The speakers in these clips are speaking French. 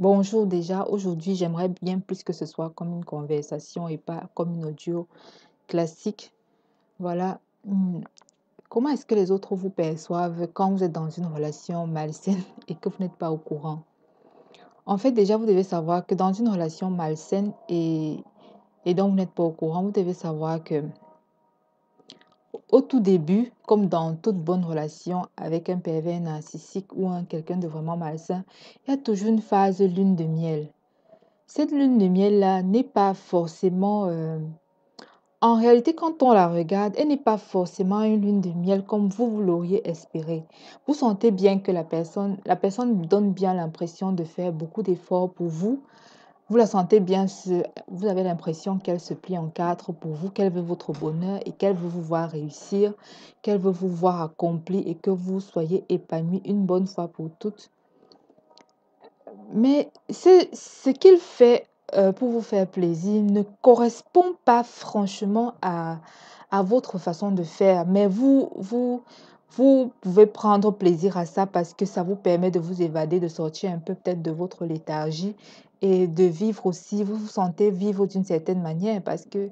Bonjour déjà, aujourd'hui j'aimerais bien plus que ce soit comme une conversation et pas comme une audio classique. Voilà. Hmm. Comment est-ce que les autres vous perçoivent quand vous êtes dans une relation malsaine et que vous n'êtes pas au courant En fait déjà vous devez savoir que dans une relation malsaine et, et dont vous n'êtes pas au courant, vous devez savoir que au tout début, comme dans toute bonne relation avec un pervers narcissique ou un quelqu'un de vraiment malsain, il y a toujours une phase lune de miel. Cette lune de miel-là n'est pas forcément... Euh, en réalité, quand on la regarde, elle n'est pas forcément une lune de miel comme vous, vous l'auriez espéré. Vous sentez bien que personne, la personne donne bien l'impression de faire beaucoup d'efforts pour vous, vous la sentez bien vous avez l'impression qu'elle se plie en quatre pour vous, qu'elle veut votre bonheur et qu'elle veut vous voir réussir, qu'elle veut vous voir accompli et que vous soyez épanoui une bonne fois pour toutes. Mais ce qu'il fait euh, pour vous faire plaisir ne correspond pas franchement à, à votre façon de faire, mais vous, vous, vous pouvez prendre plaisir à ça parce que ça vous permet de vous évader, de sortir un peu peut-être de votre léthargie et de vivre aussi, vous vous sentez vivre d'une certaine manière parce que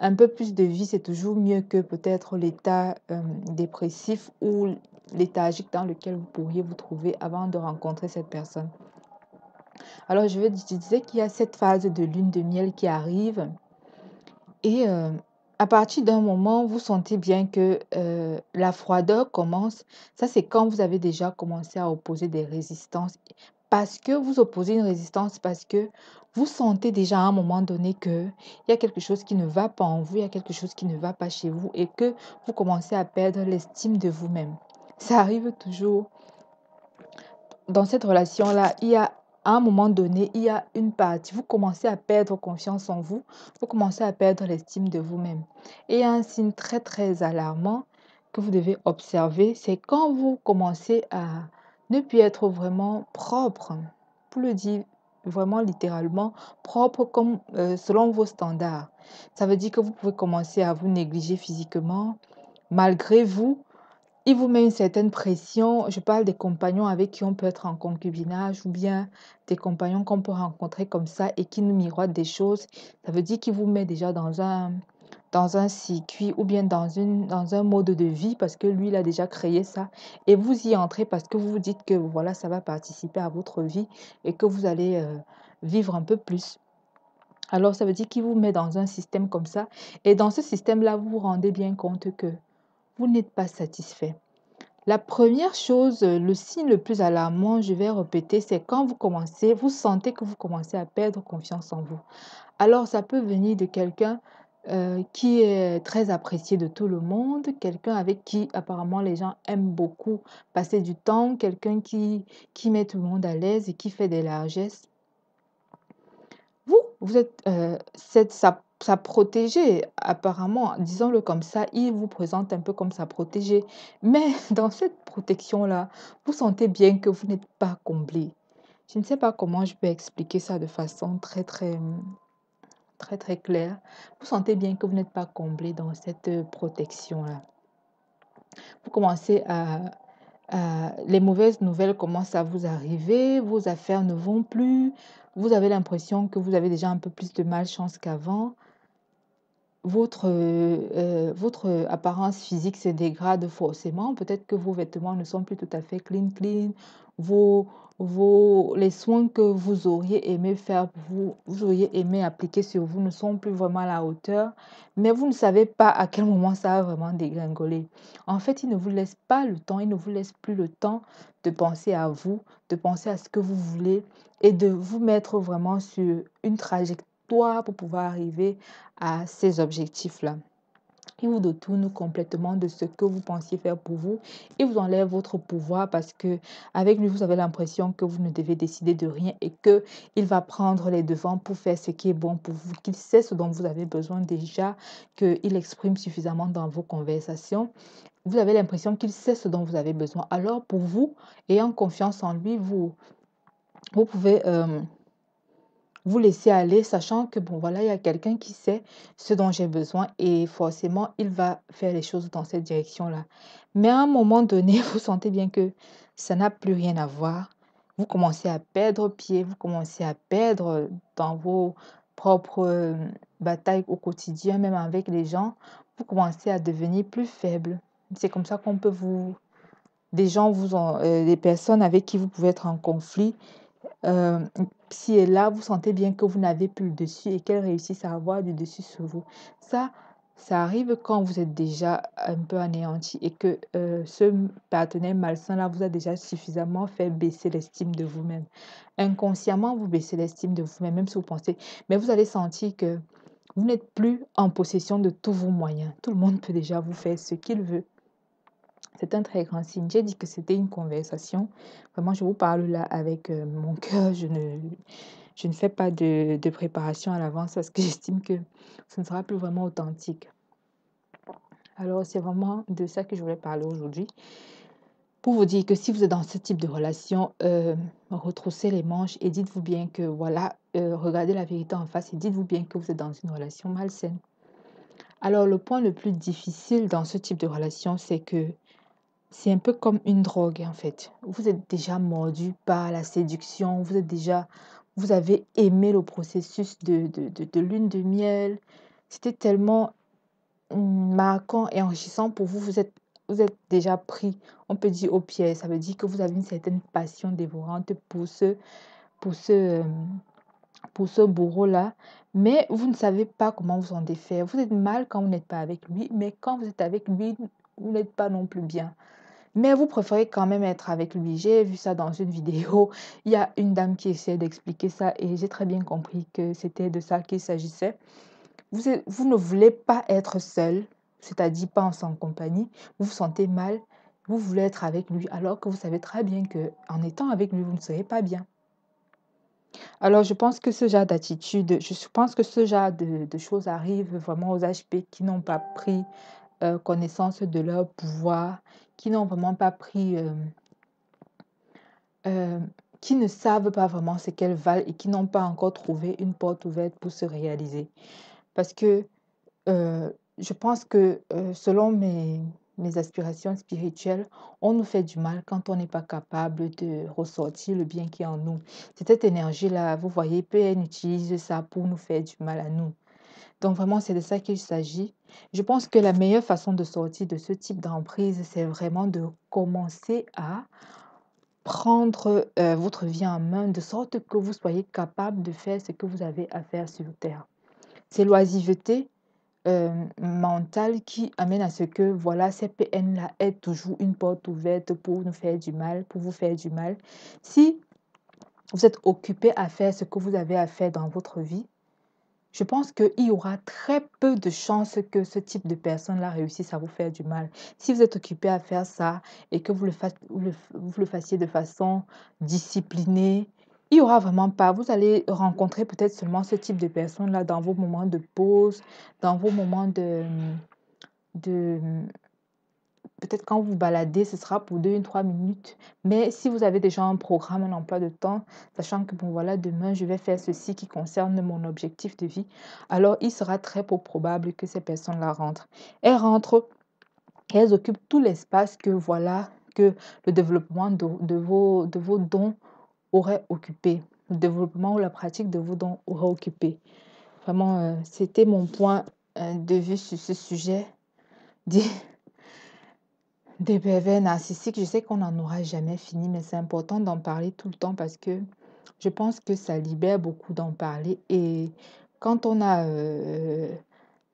un peu plus de vie, c'est toujours mieux que peut-être l'état euh, dépressif ou léthargique dans lequel vous pourriez vous trouver avant de rencontrer cette personne. Alors, je vais te qu'il y a cette phase de lune de miel qui arrive et euh, à partir d'un moment, vous sentez bien que euh, la froideur commence. Ça, c'est quand vous avez déjà commencé à opposer des résistances. Parce que vous opposez une résistance, parce que vous sentez déjà à un moment donné qu'il y a quelque chose qui ne va pas en vous, il y a quelque chose qui ne va pas chez vous et que vous commencez à perdre l'estime de vous-même. Ça arrive toujours. Dans cette relation-là, il y a à un moment donné, il y a une partie, vous commencez à perdre confiance en vous, vous commencez à perdre l'estime de vous-même. Et un signe très très alarmant que vous devez observer, c'est quand vous commencez à ne plus être vraiment propre, pour le dire vraiment littéralement, propre comme euh, selon vos standards. Ça veut dire que vous pouvez commencer à vous négliger physiquement, malgré vous, il vous met une certaine pression. Je parle des compagnons avec qui on peut être en concubinage ou bien des compagnons qu'on peut rencontrer comme ça et qui nous miroitent des choses. Ça veut dire qu'il vous met déjà dans un, dans un circuit ou bien dans, une, dans un mode de vie parce que lui, il a déjà créé ça. Et vous y entrez parce que vous vous dites que voilà, ça va participer à votre vie et que vous allez euh, vivre un peu plus. Alors, ça veut dire qu'il vous met dans un système comme ça. Et dans ce système-là, vous vous rendez bien compte que vous n'êtes pas satisfait. La première chose, euh, le signe le plus alarmant, je vais répéter, c'est quand vous commencez, vous sentez que vous commencez à perdre confiance en vous. Alors ça peut venir de quelqu'un euh, qui est très apprécié de tout le monde, quelqu'un avec qui apparemment les gens aiment beaucoup passer du temps, quelqu'un qui, qui met tout le monde à l'aise et qui fait des largesses. Vous, vous êtes, euh, cette ça sa protégée, apparemment, disons-le comme ça, il vous présente un peu comme sa protégée. Mais dans cette protection-là, vous sentez bien que vous n'êtes pas comblé. Je ne sais pas comment je peux expliquer ça de façon très, très, très, très claire. Vous sentez bien que vous n'êtes pas comblé dans cette protection-là. Vous commencez à, à... les mauvaises nouvelles commencent à vous arriver, vos affaires ne vont plus, vous avez l'impression que vous avez déjà un peu plus de malchance qu'avant, votre, euh, euh, votre apparence physique se dégrade forcément. Peut-être que vos vêtements ne sont plus tout à fait clean, clean. Vos, vos, les soins que vous auriez aimé faire, vous, vous auriez aimé appliquer sur vous ne sont plus vraiment à la hauteur. Mais vous ne savez pas à quel moment ça va vraiment dégringoler. En fait, il ne vous laisse pas le temps, il ne vous laisse plus le temps de penser à vous, de penser à ce que vous voulez et de vous mettre vraiment sur une trajectoire toi pour pouvoir arriver à ces objectifs-là. Il vous détourne complètement de ce que vous pensiez faire pour vous. Il vous enlève votre pouvoir parce que avec lui, vous avez l'impression que vous ne devez décider de rien et que il va prendre les devants pour faire ce qui est bon pour vous, qu'il sait ce dont vous avez besoin déjà, qu'il exprime suffisamment dans vos conversations. Vous avez l'impression qu'il sait ce dont vous avez besoin. Alors pour vous, ayant confiance en lui, vous, vous pouvez... Euh, vous laissez aller, sachant que, bon, voilà, il y a quelqu'un qui sait ce dont j'ai besoin et forcément, il va faire les choses dans cette direction-là. Mais à un moment donné, vous sentez bien que ça n'a plus rien à voir. Vous commencez à perdre pied, vous commencez à perdre dans vos propres euh, batailles au quotidien, même avec les gens. Vous commencez à devenir plus faible. C'est comme ça qu'on peut vous des gens vous ont, euh, des personnes avec qui vous pouvez être en conflit euh, si est là, vous sentez bien que vous n'avez plus le dessus et qu'elle réussisse à avoir du dessus sur vous. Ça, ça arrive quand vous êtes déjà un peu anéanti et que euh, ce partenaire malsain-là vous a déjà suffisamment fait baisser l'estime de vous-même. Inconsciemment, vous baissez l'estime de vous-même, même si vous pensez, mais vous allez sentir que vous n'êtes plus en possession de tous vos moyens. Tout le monde peut déjà vous faire ce qu'il veut. C'est un très grand signe. J'ai dit que c'était une conversation. Vraiment, je vous parle là avec euh, mon cœur. Je ne, je ne fais pas de, préparation à l'avance parce que j'estime que ce ne sera plus vraiment authentique. Alors, c'est vraiment de ça que je voulais parler aujourd'hui. Pour vous dire que si vous êtes dans ce type de relation, euh, retroussez les manches et dites-vous bien que, voilà, euh, regardez la vérité en face et dites-vous bien que vous êtes dans une relation malsaine. Alors, le point le plus difficile dans ce type de relation, c'est que c'est un peu comme une drogue en fait. Vous êtes déjà mordu par la séduction, vous êtes déjà, vous avez aimé le processus de, de, de, lune de miel. C'était tellement hum, marquant et enrichissant pour vous. Vous êtes, vous êtes déjà pris, on peut dire, au pied. Ça veut dire que vous avez une certaine passion dévorante pour ce, pour ce, hum, pour ce bourreau-là. Mais vous ne savez pas comment vous en défaire. Vous êtes mal quand vous n'êtes pas avec lui, mais quand vous êtes avec lui, vous n'êtes pas non plus bien mais vous préférez quand même être avec lui. J'ai vu ça dans une vidéo. Il y a une dame qui essaie d'expliquer ça et j'ai très bien compris que c'était de ça qu'il s'agissait. Vous, vous ne voulez pas être seul, c'est-à-dire pas en son compagnie. Vous vous sentez mal, vous voulez être avec lui alors que vous savez très bien que en étant avec lui, vous ne serez pas bien. Alors, je pense que ce genre d'attitude, je pense que ce genre de, de choses arrive vraiment aux HP qui n'ont pas pris euh, connaissance de leur pouvoir, qui n'ont vraiment pas pris, euh, euh, qui ne savent pas vraiment ce qu'elles valent et qui n'ont pas encore trouvé une porte ouverte pour se réaliser. Parce que je pense que selon mes, mes aspirations spirituelles, on nous fait du mal quand on n'est pas capable de ressortir le bien qui est en nous. Cette énergie-là, vous voyez, PN utilise ça pour nous faire du mal à nous. Donc vraiment, c'est de ça qu'il s'agit. Je pense que la meilleure façon de sortir de ce type d'emprise, c'est vraiment de commencer à prendre euh, votre vie en main de sorte que vous soyez capable de faire ce que vous avez à faire sur Terre. C'est l'oisiveté euh, mentale qui amène à ce que voilà, ces PN-là est toujours une porte ouverte pour nous faire du mal, pour vous faire du mal. Si vous êtes occupé à faire ce que vous avez à faire dans votre vie, je pense qu'il y aura très peu de chances que ce type de personne-là réussisse à vous faire du mal. Si vous êtes occupé à faire ça et que vous le, le, vous le fassiez de façon disciplinée, il n'y aura vraiment pas. Vous allez rencontrer peut-être seulement ce type de personnes-là dans vos moments de pause, dans vos moments de... de peut-être quand vous baladez, ce sera pour deux ou trois minutes. Mais si vous avez déjà un programme, un emploi de temps, sachant que bon voilà, demain je vais faire ceci qui concerne mon objectif de vie, alors il sera très peu probable que ces personnes-là rentrent. Elles rentrent, elles occupent tout l'espace que voilà que le développement de, vos, de vos dons aurait occupé, le développement ou la pratique de vos dons aurait occupé. Vraiment, euh, c'était mon point euh, de vue sur ce sujet. Des pervers narcissiques, je sais qu'on n'en aura jamais fini, mais c'est important d'en parler tout le temps parce que je pense que ça libère beaucoup d'en parler. Et quand on a euh,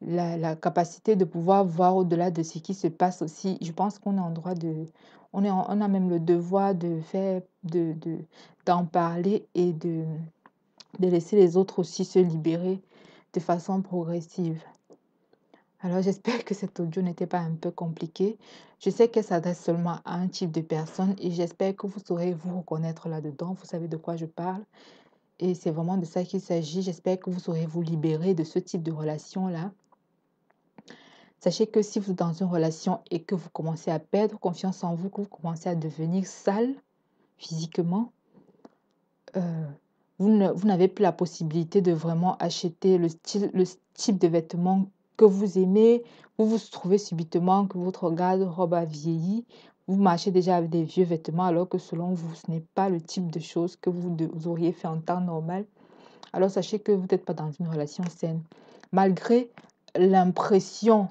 la, capacité de pouvoir voir au-delà de ce qui se passe aussi, je pense qu'on est en droit de... On, est on a même le devoir de faire, de, d'en parler et de, de laisser les autres aussi se libérer de façon progressive. Alors j'espère que cet audio n'était pas un peu compliqué. Je sais qu'elle s'adresse seulement à un type de personne et j'espère que vous saurez vous reconnaître là-dedans. Vous savez de quoi je parle. Et c'est vraiment de ça qu'il s'agit. J'espère que vous saurez vous libérer de ce type de relation-là. Sachez que si vous êtes dans une relation et que vous commencez à perdre confiance en vous, que vous commencez à devenir sale physiquement, euh, vous n'avez plus la possibilité de vraiment acheter le, style, le type de vêtements que vous aimez, vous vous trouvez subitement que votre garde-robe a vieilli, vous marchez déjà avec des vieux vêtements alors que selon vous, ce n'est pas le type de choses que vous, vous auriez fait en temps normal, alors sachez que vous n'êtes pas dans une relation saine. Malgré l'impression,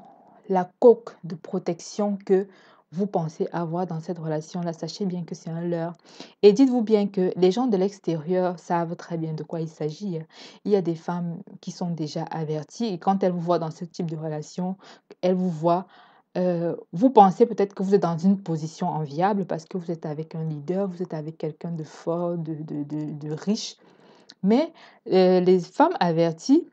la coque de protection que vous pensez avoir dans cette relation-là, sachez bien que c'est un leurre. Et dites-vous bien que les gens de l'extérieur savent très bien de quoi il s'agit. Hein. Il y a des femmes qui sont déjà averties et quand elles vous voient dans ce type de relation, elles vous voient euh, vous pensez peut-être que vous êtes dans une position enviable parce que vous êtes avec un leader, vous êtes avec quelqu'un de fort, de, de, riche. Mais euh, les femmes averties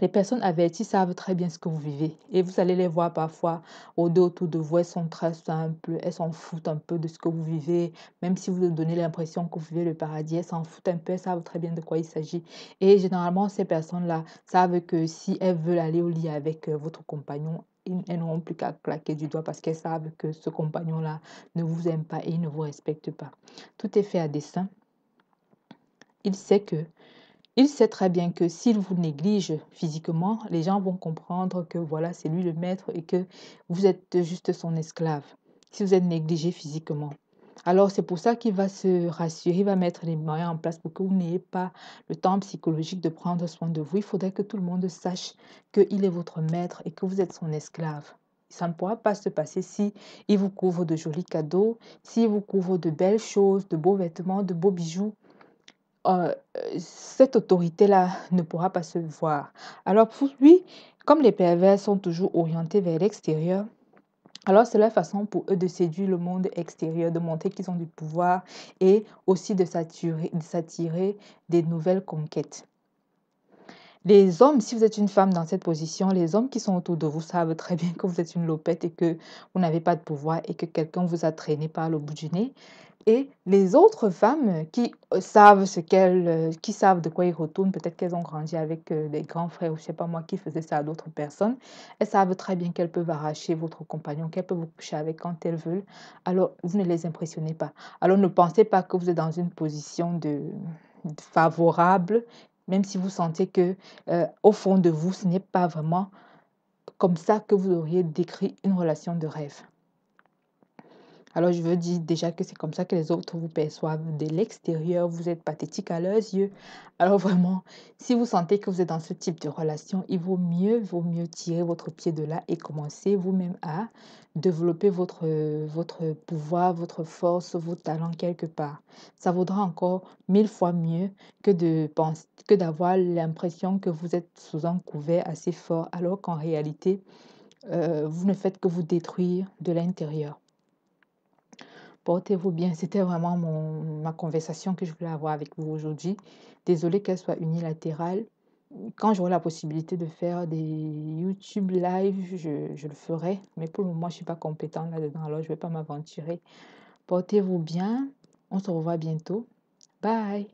les personnes averties savent très bien ce que vous vivez. Et vous allez les voir parfois au dos autour de vous. Elles sont très simples. Elles s'en foutent un peu de ce que vous vivez. Même si vous donnez l'impression que vous vivez le paradis, elles s'en foutent un peu. Elles savent très bien de quoi il s'agit. Et généralement, ces personnes-là savent que si elles veulent aller au lit avec euh, votre compagnon, elles n'auront plus qu'à claquer du doigt parce qu'elles savent que ce compagnon-là ne vous aime pas et ne vous respecte pas. Tout est fait à dessein. Il sait que il sait très bien que s'il vous néglige physiquement, les gens vont comprendre que voilà, c'est lui le maître et que vous êtes juste son esclave. Si vous êtes négligé physiquement. Alors c'est pour ça qu'il va se rassurer, il va mettre les moyens en place pour que vous n'ayez pas le temps psychologique de prendre soin de vous. Il faudrait que tout le monde sache qu'il est votre maître et que vous êtes son esclave. Ça ne pourra pas se passer si il vous couvre de jolis cadeaux, s'il vous couvre de belles choses, de beaux vêtements, de beaux bijoux. Euh, cette autorité-là ne pourra pas se voir. Alors pour lui, comme les pervers sont toujours orientés vers l'extérieur, alors c'est la façon pour eux de séduire le monde extérieur, de montrer qu'ils ont du pouvoir et aussi de s'attirer des nouvelles conquêtes. Les hommes, si vous êtes une femme dans cette position, les hommes qui sont autour de vous savent très bien que vous êtes une lopette et que vous n'avez pas de pouvoir et que quelqu'un vous a traîné par le bout du nez. Et les autres femmes qui euh, savent ce qu'elles, euh, qui savent de quoi ils retournent, peut-être qu'elles ont grandi avec euh, des grands frères ou je sais pas moi qui faisaient ça à d'autres personnes, elles savent très bien qu'elles peuvent arracher votre compagnon, qu'elles peuvent vous coucher avec quand elles veulent. Alors vous ne les impressionnez pas. Alors ne pensez pas que vous êtes dans une position de, favorable, même si vous sentez que au fond de vous, ce n'est pas vraiment comme ça que vous auriez décrit une relation de rêve. Alors je veux dire déjà que c'est comme ça que les autres vous perçoivent de l'extérieur, vous êtes pathétique à leurs yeux. Alors vraiment, si vous sentez que vous êtes dans ce type de relation, il vaut mieux, vaut mieux tirer votre pied de là et commencer vous-même à développer votre, votre pouvoir, votre force, vos talents quelque part. Ça vaudra encore mille fois mieux que de penser, que d'avoir l'impression que vous êtes sous un couvert assez fort, alors qu'en réalité, euh, vous ne faites que vous détruire de l'intérieur. Portez-vous bien. C'était vraiment ma conversation que je voulais avoir avec vous aujourd'hui. Désolée qu'elle soit unilatérale. Quand j'aurai la possibilité de faire des YouTube live, je, je le ferai. Mais pour le moment, je ne suis pas compétente là-dedans, alors je ne vais pas m'aventurer. Portez-vous bien. On se revoit bientôt. Bye.